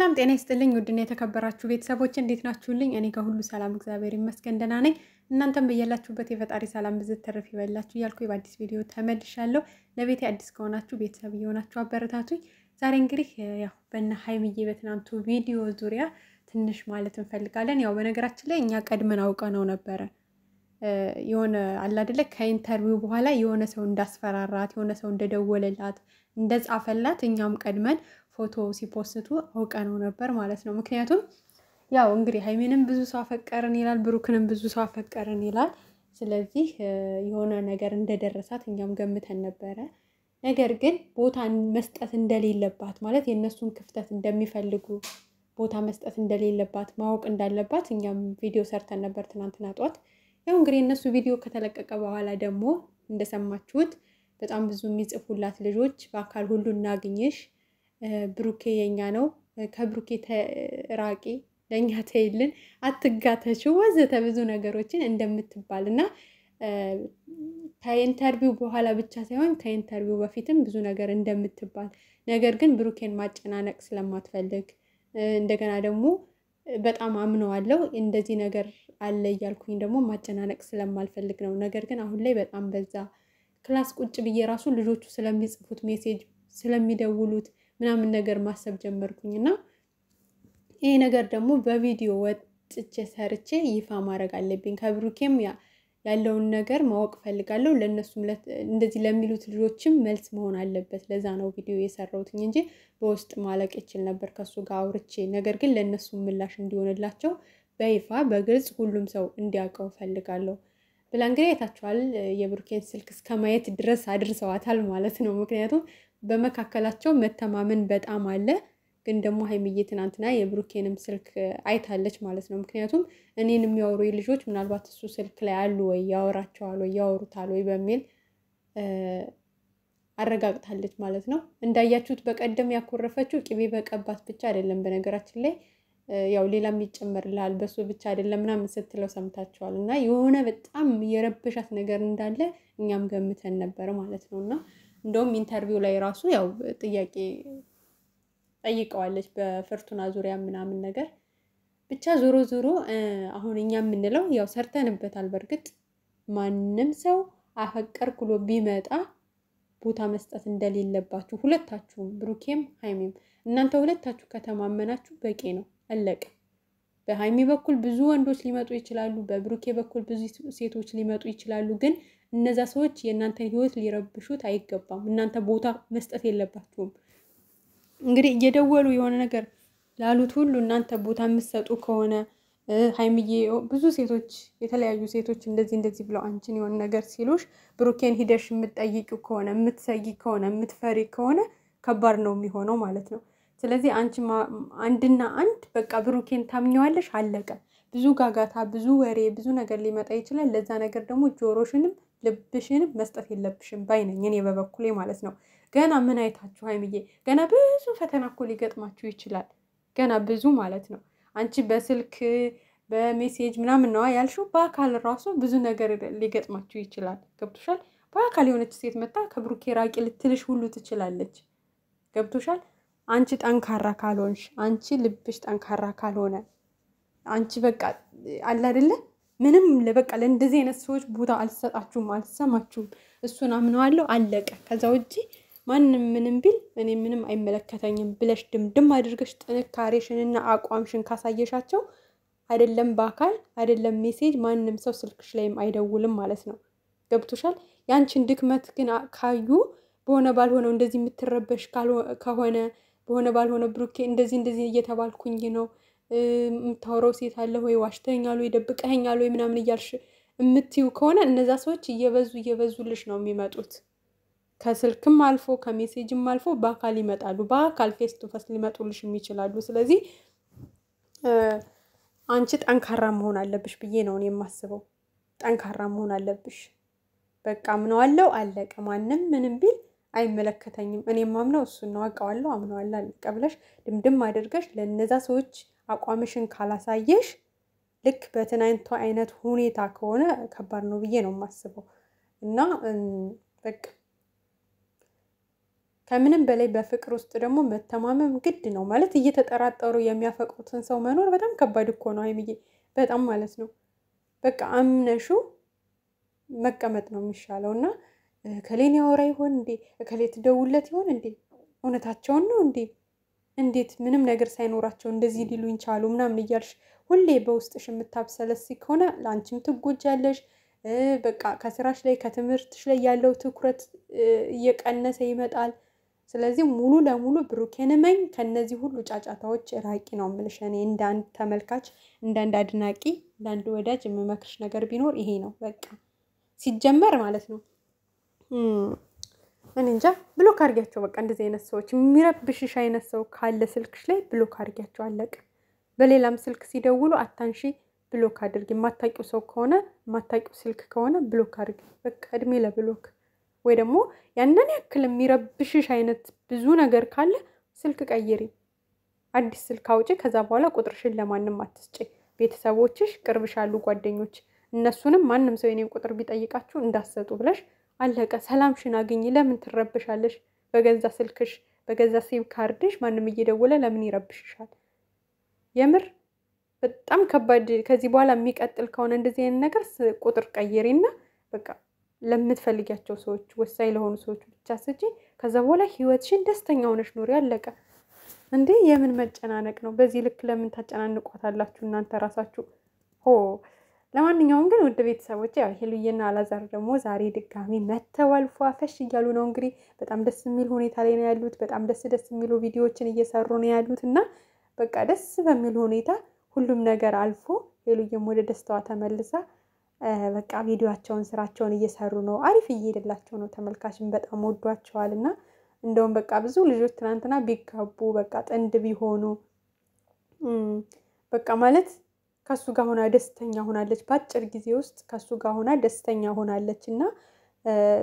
ሰላም ጤና ይስጥልኝ። ውድና የተከበራችሁ ቤተሰቦች እንዴት ናችሁልኝ? እኔ ከሁሉ ሰላም እግዚአብሔር ይመስገን ደህና ነኝ። እናንተም በያላችሁበት የፈጣሪ ሰላም ብዝት ተርፍ ይበላችሁ እያልኩ በአዲስ ቪዲዮ ተመልሻለሁ። ለቤቴ አዲስ ከሆናችሁ ቤተሰብ እየሆናችሁ አበረታቱኝ። ዛሬ እንግዲህ ያው በነ ሀይምዬ በትናንቱ ቪዲዮ ዙሪያ ትንሽ ማለት እንፈልጋለን። ያው በነገራችን ላይ እኛ ቀድመን አውቀ ነው ነበረ የሆነ አላደለ ከኢንተርቪው በኋላ የሆነ ሰው እንዳስፈራራት የሆነ ሰው እንደደወለላት እንደጻፈላት እኛም ቀድመን ፎቶ ሲፖስቱ አውቀ ነው ነበር ማለት ነው። ምክንያቱም ያው እንግዲህ ሀይሜንም ብዙ ሰው አፈቀርን ይላል፣ ብሩክንም ብዙ ሰው አፈቀርን ይላል። ስለዚህ የሆነ ነገር እንደደረሳት እኛም ገምተን ነበረ። ነገር ግን ቦታ መስጠት እንደሌለባት ማለት የእነሱን ክፍተት እንደሚፈልጉ ቦታ መስጠት እንደሌለባት ማወቅ እንዳለባት እኛም ቪዲዮ ሰርተን ነበር ትናንትና ጠዋት። ያው እንግዲህ እነሱ ቪዲዮ ከተለቀቀ በኋላ ደግሞ እንደሰማችሁት በጣም ብዙ የሚጽፉላት ልጆች በአካል ሁሉ እናግኝሽ ብሩኬ የኛ ነው፣ ከብሩኬ ተራቂ፣ ለእኛ ተይልን፣ አትጋተችው፣ ወዘተ ብዙ ነገሮችን እንደምትባል እና ከኢንተርቪው በኋላ ብቻ ሳይሆን ከኢንተርቪው በፊትም ብዙ ነገር እንደምትባል ነገር ግን ብሩኬን ማጨናነቅ ስለማትፈልግ እንደገና ደግሞ በጣም አምነዋለሁ እንደዚህ ነገር አለ እያልኩኝ ደግሞ ማጨናነቅ ስለማልፈልግ ነው። ነገር ግን አሁን ላይ በጣም በዛ። ክላስ ቁጭ ብዬ ራሱ ልጆቹ ስለሚጽፉት ሜሴጅ ስለሚደውሉት ምናምን ነገር ማሰብ ጀመርኩኝ እና ይህ ነገር ደግሞ በቪዲዮ ወጥቼ ሰርቼ ይፋ ማድረግ አለብኝ። ከብሩኬም ያለውን ነገር ማወቅ ፈልጋለሁ። ለእነሱም እንደዚህ ለሚሉት ልጆችም መልስ መሆን አለበት። ለዛ ነው ቪዲዮ የሰራሁትኝ እንጂ በውስጥ ማለቅ ይችል ነበር ከሱ ጋር አውርቼ። ነገር ግን ለእነሱም ምላሽ እንዲሆንላቸው በይፋ በግልጽ ሁሉም ሰው እንዲያውቀው ፈልጋለሁ። ብላ እንግዲህ አይታችኋል። የብሩኬን ስልክ እስከ ማየት ድረስ አድርሰዋታል ማለት ነው። ምክንያቱም በመካከላቸው መተማመን በጣም አለ። ግን ደግሞ ሀይሚዬ ትናንትና የብሩኬንም ስልክ አይታለች ማለት ነው። ምክንያቱም እኔን የሚያወሩ ልጆች ምናልባት እሱ ስልክ ላይ አሉ ወይ ያወራቸዋል ወይ ያወሩታል ወይ በሚል አረጋግጣለች ማለት ነው። እንዳያችሁት በቀደም ያኮረፈችው ቅቤ በቀባት ብቻ አይደለም በነገራችን ላይ ያው ሌላም ይጨመርልሃል በሱ ብቻ አይደለም ምናምን ስትለው ሰምታችኋል። እና የሆነ በጣም የረበሻት ነገር እንዳለ እኛም ገምተን ነበር ማለት ነው። እና እንደውም ኢንተርቪው ላይ ራሱ ያው ጥያቄ ጠይቀዋለች በፍርቱና ዙሪያ ምናምን ነገር ብቻ ዞሮ ዞሮ አሁን እኛ የምንለው ያው ሰርተንበታል። በእርግጥ ማንም ሰው አፈቀርኩ ብሎ ቢመጣ ቦታ መስጠት እንደሌለባችሁ ሁለታችሁም፣ ብሩኬም ሀይሜም እናንተ ሁለታችሁ ከተማመናችሁ በቂ ነው። አለቀ። በሀይሚ በኩል ብዙ ወንዶች ሊመጡ ይችላሉ፣ በብሩኬ በኩል ብዙ ሴቶች ሊመጡ ይችላሉ። ግን እነዛ ሰዎች የእናንተን ህይወት ሊረብሹት አይገባም። እናንተ ቦታ መስጠት የለባችሁም። እንግዲህ እየደወሉ የሆነ ነገር ላሉት ሁሉ እናንተ ቦታ የምትሰጡ ከሆነ ሀይሚዬ ብዙ ሴቶች የተለያዩ ሴቶች እንደዚህ እንደዚህ ብለው አንቺን የሆነ ነገር ሲሉሽ ብሩኬን ሂደሽ የምትጠይቂው ከሆነ የምትሰይ ከሆነ የምትፈሪ ከሆነ ከባድ ነው የሚሆነው ማለት ነው። ስለዚህ አንቺ አንድና አንድ በቃ ብሩኬን ታምኘዋለሽ። አለቀ። ብዙ ጋጋታ፣ ብዙ ወሬ፣ ብዙ ነገር ሊመጣ ይችላል። ለዛ ነገር ደግሞ ጆሮሽንም ልብሽንም መስጠት የለብሽም ባይ ነኝ እኔ በበኩሌ ማለት ነው። ገና ምን አይታችሁ ሀይምዬ፣ ገና ብዙ ፈተና እኮ ሊገጥማችሁ ይችላል። ገና ብዙ ማለት ነው። አንቺ በስልክ በሜሴጅ ምናምን ነዋ ያልሽው፣ በአካል ራሱ ብዙ ነገር ሊገጥማችሁ ይችላል። ገብቶሻል? በአካል የሆነች ሴት መታ ከብሩኬ ራቂ ልትልሽ ሁሉ ትችላለች። ገብቶሻል? አንቺ ጠንካራ ካልሆንሽ፣ አንቺ ልብሽ ጠንካራ ካልሆነ፣ አንቺ በቃ አለ አይደለ ምንም በቃ ለእንደዚህ አይነት ሰዎች ቦታ አልሰጣችሁም፣ አልሰማችሁም። እሱን አምነዋለሁ፣ አለቀ። ከዛ ውጪ ማንም ምንም ቢል እኔ ምንም አይመለከተኝም ብለሽ ድምድም አድርገሽ ጥንካሬሽንና አቋምሽን ካሳየሻቸው አይደለም በአካል አይደለም ሜሴጅ፣ ማንም ሰው ስልክሽ ላይም አይደውልም ማለት ነው። ገብቶሻል? ያንቺን ድክመት ግን ካዩ በሆነ ባልሆነው እንደዚህ የምትረበሽ ከሆነ በሆነ ባልሆነ ብሩኬ እንደዚህ እንደዚህ እየተባልኩኝ ነው የምታወራው ሴት አለ ወይ ዋሽተኛል ወይ ደብቀኸኛል ወይ ምናምን እያልሽ የምትዩ ከሆነ እነዛ ሰዎች እየበዙ እየበዙልሽ ነው የሚመጡት። ከስልክም አልፎ ከሜሴጅም አልፎ በአካል ይመጣሉ። በአካል ፌስ ቱ ፌስ ሊመጡልሽም ስለዚህ አንቺ ጠንካራ መሆን አለብሽ ብዬ ነው የማስበው። ጠንካራ መሆን አለብሽ። በቃ ምነው አለው አለቀ። ማንም ምንም ቢል አይመለከተኝም፣ እኔ ማምነው እሱን ነው፣ አውቀዋለሁ፣ አምነዋለሁ፣ አለቀ ብለሽ ድምድም አድርገሽ ለነዛ ሰዎች አቋምሽን ካላሳየሽ ልክ በትናንቷ አይነት ሁኔታ ከሆነ ከባድ ነው ብዬ ነው የማስበው። እና በቃ ከምንም በላይ በፍቅር ውስጥ ደግሞ መተማመም ግድ ነው ማለት እየተጠራጠሩ የሚያፈቅሩትን ሰው መኖር በጣም ከባድ እኮ ነው አይምዬ፣ በጣም ማለት ነው። በቃ አምነሹ መቀመጥ ነው የሚሻለው እና ከሌን ያወራ ይሆን እንዴ? ከሌ ትደውለት ይሆን እንዴ? እውነታቸውን ነው እንዴ? እንዴት ምንም ነገር ሳይኖራቸው እንደዚህ ሊሉኝ ቻሉ? ምናምን እያልሽ ሁሌ በውስጥሽ የምታብሰለስ ከሆነ ለአንቺም ትጎጃለሽ። በቃ ከስራሽ ላይ ከትምህርትሽ ላይ ያለው ትኩረት እየቀነሰ ይመጣል። ስለዚህ ሙሉ ለሙሉ ብሩኬን እመኝ፣ ከነዚህ ሁሉ ጫጫታዎች ራቂ ነው የምልሽ። እኔ እንዳንድ ተመልካች፣ እንዳንድ አድናቂ፣ እንዳንድ ወዳጅ የምመክርሽ ነገር ቢኖር ይሄ ነው። በቃ ሲጀመር ማለት ነው እኔ እንጃ ብሎክ አድርጊያቸው። በቃ እንደዚህ አይነት ሰዎች የሚረብሽሽ አይነት ሰው ካለ ስልክሽ ላይ ብሎክ አድርጊያቸው፣ አለቅ። በሌላም ስልክ ሲደውሉ አታንሺ፣ ብሎክ አድርጊ። የማታውቂው ሰው ከሆነ የማታውቂው ስልክ ከሆነ ብሎክ አድርጊ። በቃ እድሜ ለብሎክ። ወይ ደግሞ ያንን ያክል የሚረብሽሽ አይነት ብዙ ነገር ካለ ስልክ ቀይሪ፣ አዲስ ስልክ አውጪ። ከዛ በኋላ ቁጥርሽን ለማንም አትስጪ። ቤተሰቦችሽ፣ ቅርብሽ ያሉ ጓደኞች፣ እነሱንም ማንም ሰው የኔን ቁጥር ቢጠይቃችሁ እንዳሰጡ ብለሽ አለቀ። ሰላምሽን አግኝ። ለምን ትረብሻለሽ? በገዛ ስልክሽ በገዛ ሲም ካርድሽ ማንም እየደወለ ለምን ይረብሽሻል? የምር በጣም ከባድ። ከዚህ በኋላ የሚቀጥል ከሆነ እንደዚህ አይነት ነገር ቁጥር ቀይሪና በቃ ለምትፈልጊያቸው ሰዎች፣ ወሳኝ ለሆኑ ሰዎች ብቻ ስጪ። ከዛ በኋላ ህይወትሽን ደስተኛ ሆነሽ ኑሪ። አለቀ። እንዴ የምን መጨናነቅ ነው? በዚህ ልክ ለምን ታጨናንቋታላችሁ እናንተ ራሳችሁ ሆ ለማንኛውም ግን ውድ ቤተሰቦች ያው ሄሉዬና አላዛር ደግሞ ዛሬ ድጋሚ መተዋል ፏፈሽ እያሉ ነው። እንግዲህ በጣም ደስ የሚል ሁኔታ ላይ ነው ያሉት። በጣም ደስ ደስ የሚሉ ቪዲዮዎችን እየሰሩ ነው ያሉት እና በቃ ደስ በሚል ሁኔታ ሁሉም ነገር አልፎ ሄሉዬም ወደ ደስታዋ ተመልሳ በቃ ቪዲዮቸውን ስራቸውን እየሰሩ ነው። አሪፍ እየሄደላቸው ነው። ተመልካችን በጣም ወዷቸዋል እና እንደውም በቃ ብዙ ልጆች ትናንትና ቢጋቡ በቃ ጥንድ ቢሆኑ በቃ ማለት ከሱ ጋር ሆና ደስተኛ ሆናለች። በአጭር ጊዜ ውስጥ ከሱ ጋር ሆና ደስተኛ ሆናለች እና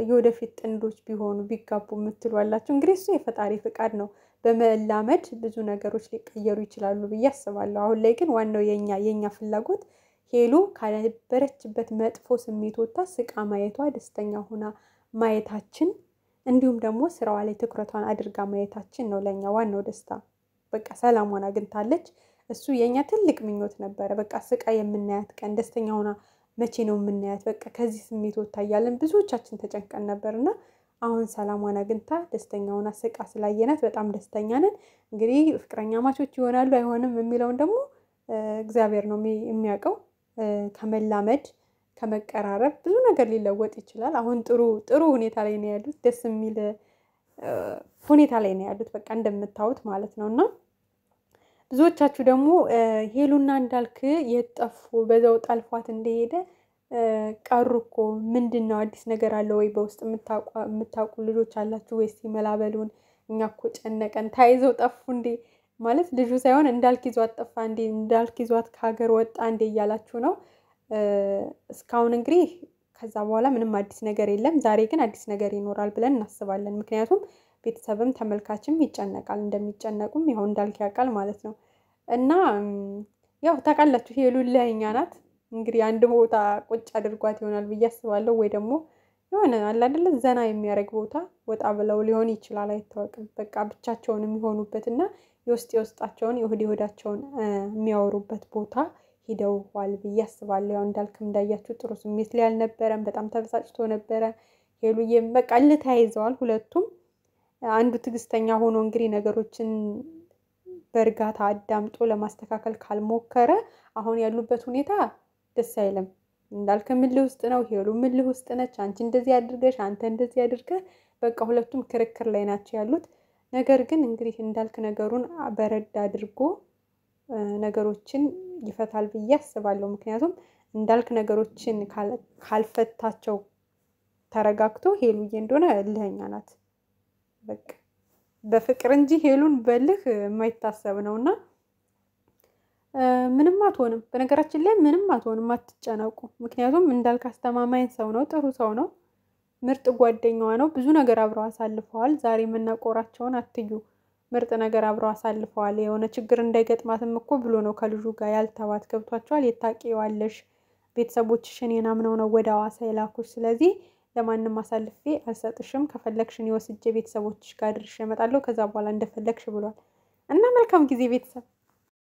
የወደፊት ጥንዶች ቢሆኑ ቢጋቡ የምትሉ አላችሁ። እንግዲህ እሱ የፈጣሪ ፍቃድ ነው። በመላመድ ብዙ ነገሮች ሊቀየሩ ይችላሉ ብዬ አስባለሁ። አሁን ላይ ግን ዋናው የኛ የኛ ፍላጎት ሄሉ ካለበረችበት መጥፎ ስሜት ወጥታ ስቃ ማየቷ ደስተኛ ሆና ማየታችን እንዲሁም ደግሞ ስራዋ ላይ ትኩረቷን አድርጋ ማየታችን ነው ለእኛ ዋናው ደስታ። በቃ ሰላሟን አግኝታለች። እሱ የእኛ ትልቅ ምኞት ነበረ። በቃ ስቃ የምናያት ቀን ደስተኛ ሆና መቼ ነው የምናያት? በቃ ከዚህ ስሜት ወታያለን ብዙዎቻችን ተጨንቀን ነበር እና አሁን ሰላሟን አግኝታ ደስተኛውን አስቃ ስላየናት በጣም ደስተኛ ነን። እንግዲህ ፍቅረኛ ማቾች ይሆናሉ አይሆንም የሚለውን ደግሞ እግዚአብሔር ነው የሚያውቀው። ከመላመድ ከመቀራረብ ብዙ ነገር ሊለወጥ ይችላል። አሁን ጥሩ ጥሩ ሁኔታ ላይ ነው ያሉት፣ ደስ የሚል ሁኔታ ላይ ነው ያሉት። በቃ እንደምታዩት ማለት ነው እና ብዙዎቻችሁ ደግሞ ሄሉና እንዳልክ የጠፉ በዛው ጠልፏት እንደሄደ ቀሩ እኮ ምንድን ነው አዲስ ነገር አለ ወይ? በውስጥ የምታውቁ ልጆች አላችሁ ወይስ መላበሉን እኛ እኮ ጨነቀን። ተያይዘው ጠፉ እንዴ ማለት ልጁ ሳይሆን እንዳልክ ይዟት ጠፋ እንዴ እንዳልክ ይዟት ከሀገር ወጣ እንዴ እያላችሁ ነው። እስካሁን እንግዲህ ከዛ በኋላ ምንም አዲስ ነገር የለም። ዛሬ ግን አዲስ ነገር ይኖራል ብለን እናስባለን። ምክንያቱም ቤተሰብም ተመልካችም ይጨነቃል። እንደሚጨነቁም ያው እንዳልክ ያውቃል ማለት ነው። እና ያው ታውቃላችሁ ሄሉ ለኛ ናት እንግዲህ አንድ ቦታ ቁጭ አድርጓት ይሆናል ብዬ አስባለሁ። ወይ ደግሞ የሆነ አለ አይደለ ዘና የሚያደርግ ቦታ ወጣ ብለው ሊሆን ይችላል፣ አይታወቅም። በቃ ብቻቸውን የሚሆኑበት እና የውስጥ የውስጣቸውን የሆድ የሆዳቸውን የሚያወሩበት ቦታ ሂደውዋል ብዬ አስባለሁ። ያው እንዳልክም እንዳያችሁ ጥሩ ስሜት ላይ አልነበረም። በጣም ተበሳጭቶ ነበረ። ሄሉዬም በቃ ልተያይዘዋል ሁለቱም አንዱ ትዕግስተኛ ሆኖ እንግዲህ ነገሮችን በእርጋታ አዳምጦ ለማስተካከል ካልሞከረ አሁን ያሉበት ሁኔታ ደስ አይልም። እንዳልክ ምልህ ውስጥ ነው፣ ሄሉ ምልህ ውስጥ ነች። አንቺ እንደዚህ አድርገሽ፣ አንተ እንደዚህ አድርገህ፣ በቃ ሁለቱም ክርክር ላይ ናቸው ያሉት። ነገር ግን እንግዲህ እንዳልክ ነገሩን በረድ አድርጎ ነገሮችን ይፈታል ብዬ አስባለሁ። ምክንያቱም እንዳልክ ነገሮችን ካልፈታቸው ተረጋግቶ ሄሉዬ እንደሆነ እልህኛ ናት። በቃ በፍቅር እንጂ ሄሉን በልህ የማይታሰብ ነው እና ምንም አትሆንም። በነገራችን ላይ ምንም አትሆንም፣ አትጨነቁ። ምክንያቱም እንዳልክ አስተማማኝ ሰው ነው፣ ጥሩ ሰው ነው፣ ምርጥ ጓደኛዋ ነው። ብዙ ነገር አብረው አሳልፈዋል። ዛሬ የምናቆራቸውን አትዩ። ምርጥ ነገር አብረው አሳልፈዋል። የሆነ ችግር እንዳይገጥማትም እኮ ብሎ ነው ከልጁ ጋር ያልተዋት። ገብቷቸዋል። የታቂዋለሽ ቤተሰቦችሽን የናምነው ነው ወደ አዋሳ የላኩሽ። ስለዚህ ለማንም አሳልፌ አልሰጥሽም፣ ከፈለግሽን የወስጄ ቤተሰቦችሽ ጋር ድርሽ እመጣለሁ፣ ከዛ በኋላ እንደፈለግሽ ብሏል እና መልካም ጊዜ ቤተሰብ።